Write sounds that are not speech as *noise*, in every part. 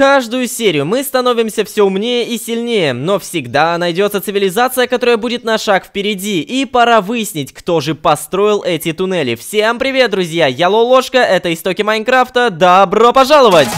Каждую серию мы становимся все умнее и сильнее, но всегда найдется цивилизация, которая будет на шаг впереди, и пора выяснить, кто же построил эти туннели. Всем привет, друзья, я Лолошка, это Истоки Майнкрафта, добро пожаловать!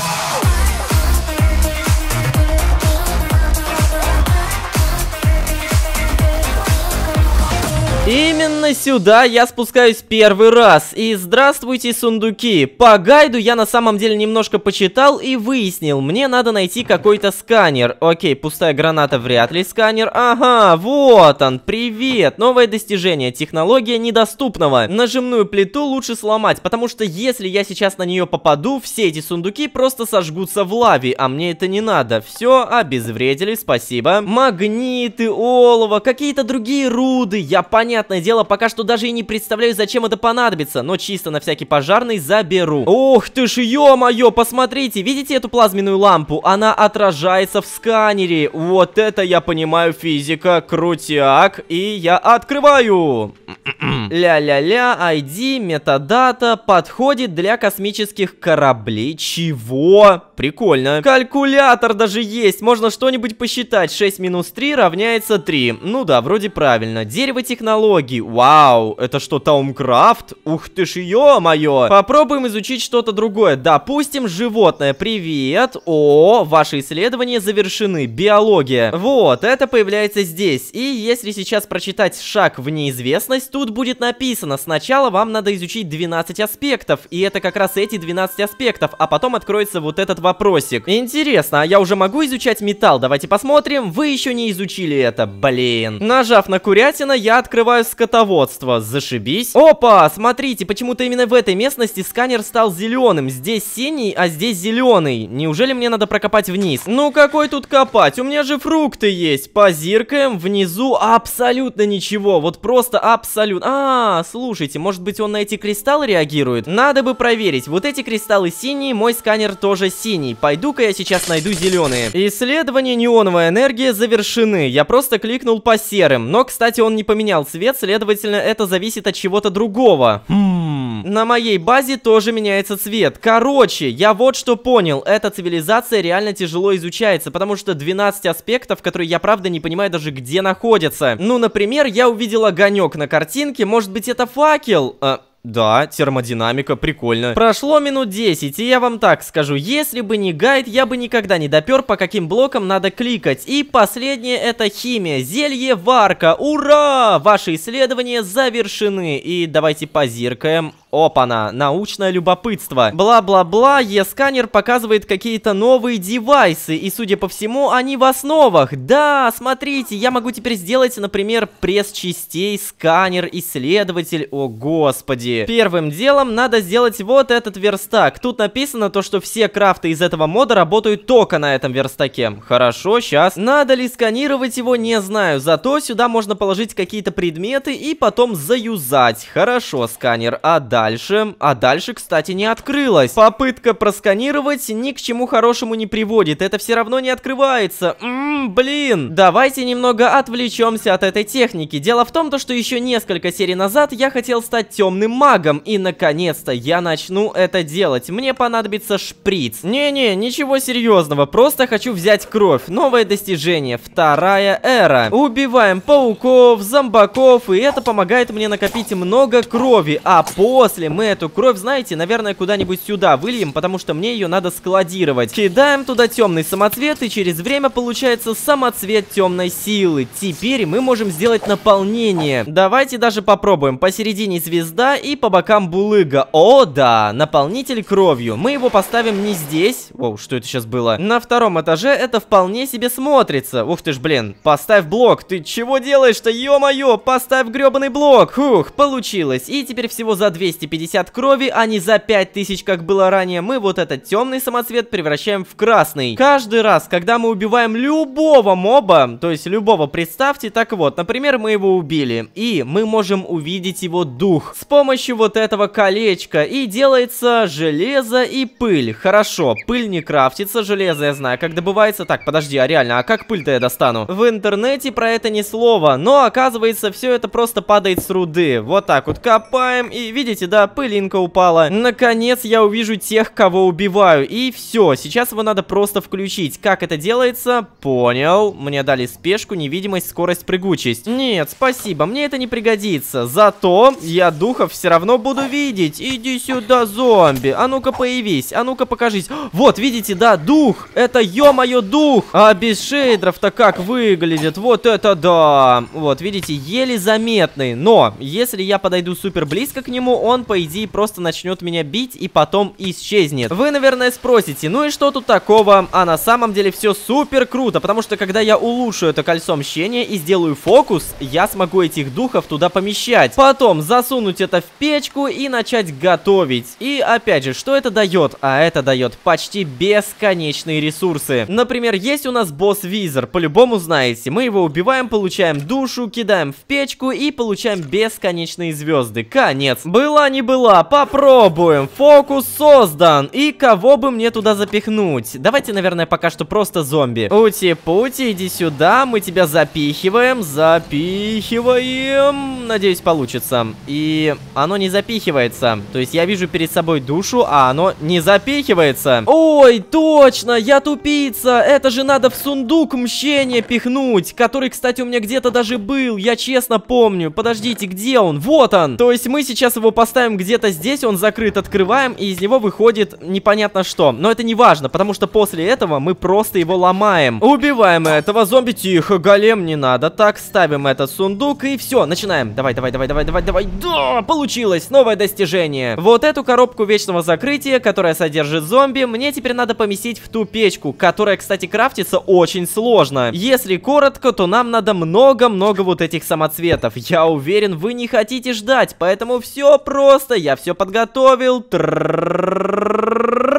Именно сюда я спускаюсь первый раз. И здравствуйте, сундуки. По гайду я на самом деле немножко почитал и выяснил, мне надо найти какой-то сканер. Окей, пустая граната вряд ли сканер. Ага, вот он, привет. Новое достижение, технология недоступного. Нажимную плиту лучше сломать, потому что если я сейчас на нее попаду, все эти сундуки просто сожгутся в лаве, а мне это не надо. Все, обезвредили, спасибо. Магниты, олово, какие-то другие руды, я понятно понятное дело, пока что даже и не представляю, зачем это понадобится, но чисто на всякий пожарный заберу. Ох ты ж, ё-моё, посмотрите, видите эту плазменную лампу? Она отражается в сканере. Вот это я понимаю физика, крутяк, и я открываю. *clears throat* Ля-ля-ля, ID, метадата, подходит для космических кораблей. Чего? Прикольно. Калькулятор даже есть, можно что-нибудь посчитать. 6 минус 3 равняется 3. Ну да, вроде правильно. Дерево технологии технологий. Вау, это что, Таумкрафт? Ух ты ж, ё-моё. Попробуем изучить что-то другое. Допустим, животное. Привет. О, ваши исследования завершены. Биология. Вот, это появляется здесь. И если сейчас прочитать шаг в неизвестность, тут будет написано, сначала вам надо изучить 12 аспектов. И это как раз эти 12 аспектов. А потом откроется вот этот вопросик. Интересно, а я уже могу изучать металл? Давайте посмотрим. Вы еще не изучили это, блин. Нажав на курятина, я открываю Квантовое скотоводство, зашибись. Опа, смотрите, почему-то именно в этой местности сканер стал зеленым. Здесь синий, а здесь зеленый. Неужели мне надо прокопать вниз? Ну какой тут копать? У меня же фрукты есть. Позиркаем, внизу абсолютно ничего. Вот просто абсолютно. А, слушайте, может быть он на эти кристаллы реагирует? Надо бы проверить. Вот эти кристаллы синие, мой сканер тоже синий. Пойду-ка я сейчас найду зеленые. Исследование неоновой энергии завершены. Я просто кликнул по серым. Но, кстати, он не поменял цвет цвет, следовательно, это зависит от чего-то другого. Хм. На моей базе тоже меняется цвет. Короче, я вот что понял. Эта цивилизация реально тяжело изучается, потому что 12 аспектов, которые я правда не понимаю даже где находятся. Ну, например, я увидел огонек на картинке. Может быть, это факел? А... Да, термодинамика, прикольно. Прошло минут 10, и я вам так скажу, если бы не гайд, я бы никогда не допер, по каким блокам надо кликать. И последнее это химия, зелье варка, ура! Ваши исследования завершены, и давайте позиркаем. Опа-на, научное любопытство. Бла-бла-бла, Е-сканер показывает какие-то новые девайсы, и судя по всему, они в основах. Да, смотрите, я могу теперь сделать, например, пресс частей, сканер, исследователь. О, господи. Первым делом надо сделать вот этот верстак. Тут написано то, что все крафты из этого мода работают только на этом верстаке. Хорошо, сейчас. Надо ли сканировать его, не знаю, зато сюда можно положить какие-то предметы и потом заюзать. Хорошо, сканер, а да дальше, а дальше, кстати, не открылось. Попытка просканировать ни к чему хорошему не приводит, это все равно не открывается. Ммм, блин. Давайте немного отвлечемся от этой техники. Дело в том, то, что еще несколько серий назад я хотел стать темным магом, и наконец-то я начну это делать. Мне понадобится шприц. Не-не, ничего серьезного, просто хочу взять кровь. Новое достижение, вторая эра. Убиваем пауков, зомбаков, и это помогает мне накопить много крови, а после После мы эту кровь, знаете, наверное, куда-нибудь сюда выльем, потому что мне ее надо складировать. Кидаем туда темный самоцвет, и через время получается самоцвет темной силы. Теперь мы можем сделать наполнение. Давайте даже попробуем. Посередине звезда и по бокам булыга. О, да, наполнитель кровью. Мы его поставим не здесь. Воу, что это сейчас было? На втором этаже это вполне себе смотрится. Ух ты ж, блин. Поставь блок. Ты чего делаешь-то? Ё-моё, поставь грёбаный блок. Фух, получилось. И теперь всего за 200 250 крови, а не за 5000, как было ранее, мы вот этот темный самоцвет превращаем в красный. Каждый раз, когда мы убиваем любого моба, то есть любого, представьте, так вот, например, мы его убили, и мы можем увидеть его дух с помощью вот этого колечка, и делается железо и пыль. Хорошо, пыль не крафтится, железо я знаю, как добывается. Так, подожди, а реально, а как пыль-то я достану? В интернете про это ни слова, но оказывается, все это просто падает с руды. Вот так вот копаем, и видите, да пылинка упала. Наконец я увижу тех, кого убиваю. И все, сейчас его надо просто включить. Как это делается? Понял. Мне дали спешку, невидимость, скорость, прыгучесть. Нет, спасибо, мне это не пригодится. Зато я духов все равно буду видеть. Иди сюда, зомби. А ну-ка появись, а ну-ка покажись. *gasps* Вот, видите, да, дух. Это, ё-моё, дух. А без шейдеров-то как выглядит? Вот это да. Вот, видите, еле заметный. Но, если я подойду супер близко к нему, он он, по идее, просто начнет меня бить и потом исчезнет. Вы, наверное, спросите, ну и что тут такого? А на самом деле все супер круто, потому что когда я улучшу это кольцо мщения и сделаю фокус, я смогу этих духов туда помещать. Потом засунуть это в печку и начать готовить. И опять же, что это дает? А это дает почти бесконечные ресурсы. Например, есть у нас босс Визер, по-любому знаете. Мы его убиваем, получаем душу, кидаем в печку и получаем бесконечные звезды. Конец. Было была не была, попробуем. Фокус создан. И кого бы мне туда запихнуть? Давайте, наверное, пока что просто зомби. Пути, пути иди сюда, мы тебя запихиваем, запихиваем. Надеюсь, получится. И оно не запихивается. То есть я вижу перед собой душу, а оно не запихивается. Ой, точно, я тупица. Это же надо в сундук мщения пихнуть, который, кстати, у меня где-то даже был. Я честно помню. Подождите, где он? Вот он. То есть мы сейчас его поставим ставим где-то здесь, он закрыт, открываем, и из него выходит непонятно что. Но это не важно, потому что после этого мы просто его ломаем. Убиваем этого зомби, тихо, голем не надо. Так, ставим этот сундук, и все, начинаем. Давай, давай, давай, давай, давай, давай. Да, получилось, новое достижение. Вот эту коробку вечного закрытия, которая содержит зомби, мне теперь надо поместить в ту печку, которая, кстати, крафтится очень сложно. Если коротко, то нам надо много-много вот этих самоцветов. Я уверен, вы не хотите ждать, поэтому все просто просто, я все подготовил.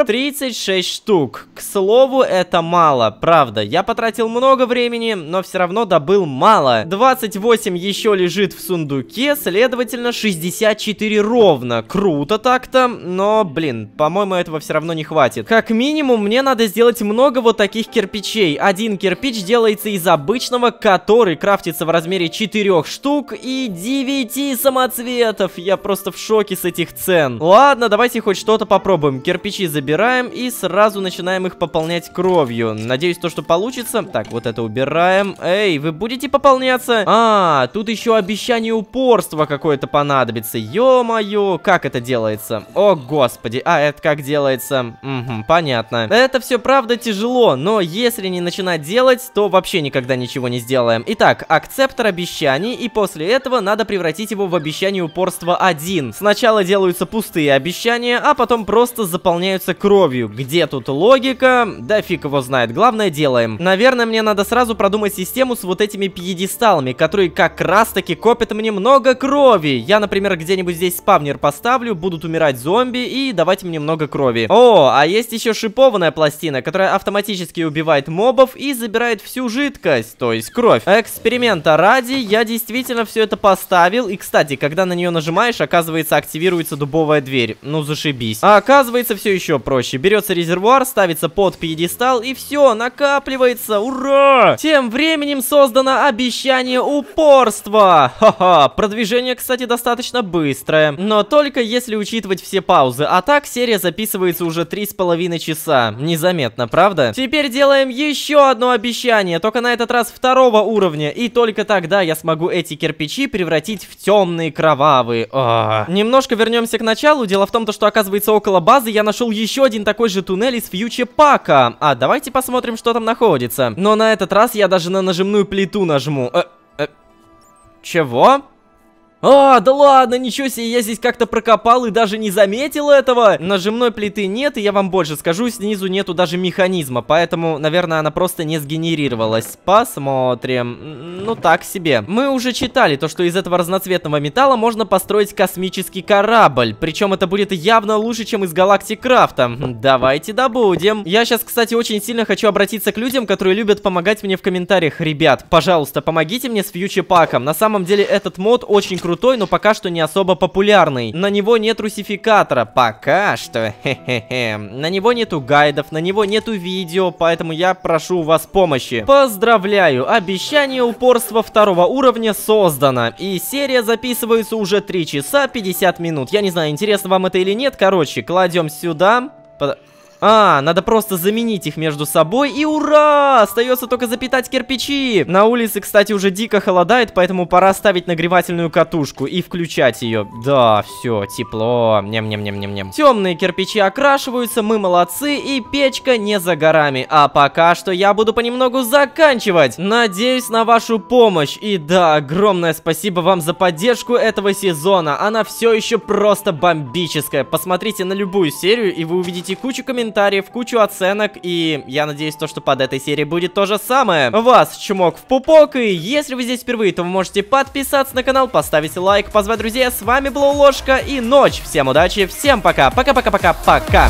36 штук. К слову, это мало, правда. Я потратил много времени, но все равно добыл мало. 28 еще лежит в сундуке, следовательно, 64 ровно. Круто так-то, но, блин, по-моему, этого все равно не хватит. Как минимум, мне надо сделать много вот таких кирпичей. Один кирпич делается из обычного, который крафтится в размере 4 штук и 9 самоцветов. Я просто в шоке шоке с этих цен. Ладно, давайте хоть что-то попробуем. Кирпичи забираем и сразу начинаем их пополнять кровью. Надеюсь, то, что получится. Так, вот это убираем. Эй, вы будете пополняться? А, тут еще обещание упорства какое-то понадобится. Ё-моё, как это делается? О, господи. А, это как делается? Угу, понятно. Это все правда тяжело, но если не начинать делать, то вообще никогда ничего не сделаем. Итак, акцептор обещаний, и после этого надо превратить его в обещание упорства 1. Сначала делаются пустые обещания, а потом просто заполняются кровью. Где тут логика? Да фиг его знает, главное делаем. Наверное, мне надо сразу продумать систему с вот этими пьедесталами, которые как раз таки копят мне много крови. Я, например, где-нибудь здесь спавнер поставлю, будут умирать зомби и давать мне много крови. О, а есть еще шипованная пластина, которая автоматически убивает мобов и забирает всю жидкость, то есть кровь. Эксперимента ради, я действительно все это поставил. И, кстати, когда на нее нажимаешь, оказывается открывается, активируется дубовая дверь. Ну, зашибись. А оказывается, все еще проще. Берется резервуар, ставится под пьедестал, и все, накапливается. Ура! Тем временем создано обещание упорства. Ха-ха. Продвижение, кстати, достаточно быстрое. Но только если учитывать все паузы. А так, серия записывается уже 3,5 часа. Незаметно, правда? Теперь делаем еще одно обещание, только на этот раз второго уровня. И только тогда я смогу эти кирпичи превратить в темные кровавые. Не Немножко вернемся к началу. Дело в том, что, оказывается, около базы я нашел еще один такой же туннель из фьюче пака. А, давайте посмотрим, что там находится. Но на этот раз я даже на нажимную плиту нажму. Э, э, чего? А, да ладно, ничего себе, я здесь как-то прокопал и даже не заметил этого. Нажимной плиты нет, и я вам больше скажу, снизу нету даже механизма, поэтому, наверное, она просто не сгенерировалась. Посмотрим. Ну, так себе. Мы уже читали то, что из этого разноцветного металла можно построить космический корабль, причем это будет явно лучше, чем из Галактик Крафта. Хм, давайте добудем. Я сейчас, кстати, очень сильно хочу обратиться к людям, которые любят помогать мне в комментариях. Ребят, пожалуйста, помогите мне с фьючер паком. На самом деле, этот мод очень крутой крутой, но пока что не особо популярный. На него нет русификатора, пока что, хе-хе-хе. На него нету гайдов, на него нету видео, поэтому я прошу у вас помощи. Поздравляю, обещание упорства второго уровня создано, и серия записывается уже 3 часа 50 минут. Я не знаю, интересно вам это или нет, короче, кладем сюда... А, надо просто заменить их между собой. И ура! Остается только запитать кирпичи. На улице, кстати, уже дико холодает, поэтому пора ставить нагревательную катушку и включать ее. Да, все, тепло. Ням-ням-ням-ням-ням. Темные кирпичи окрашиваются, мы молодцы, и печка не за горами. А пока что я буду понемногу заканчивать. Надеюсь на вашу помощь. И да, огромное спасибо вам за поддержку этого сезона. Она все еще просто бомбическая. Посмотрите на любую серию, и вы увидите кучу комментариев комментариев, кучу оценок, и я надеюсь, то, что под этой серией будет то же самое. Вас, чумок в пупок, и если вы здесь впервые, то вы можете подписаться на канал, поставить лайк, позвать друзей. А с вами была Ложка и Ночь. Всем удачи, всем пока, пока-пока-пока-пока.